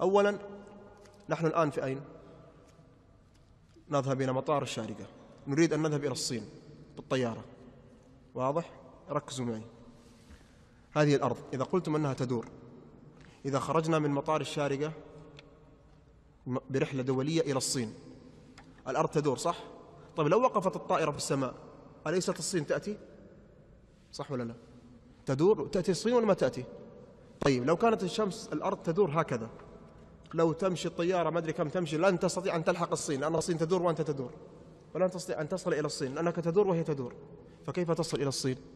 أولا نحن الآن في أين؟ نذهب إلى مطار الشارقة نريد أن نذهب إلى الصين بالطيارة واضح؟ ركزوا معي هذه الأرض إذا قلتم أنها تدور إذا خرجنا من مطار الشارقة برحلة دولية إلى الصين الأرض تدور صح؟ طيب لو وقفت الطائرة في السماء أليست الصين تأتي؟ صح ولا لا؟ تدور تأتي الصين ولا ما تأتي؟ طيب لو كانت الشمس الأرض تدور هكذا لو تمشي الطيارة ما أدري كم تمشي لن تستطيع أن تلحق الصين لأن الصين تدور وأنت تدور ولن تستطيع أن تصل إلى الصين لأنك تدور وهي تدور فكيف تصل إلى الصين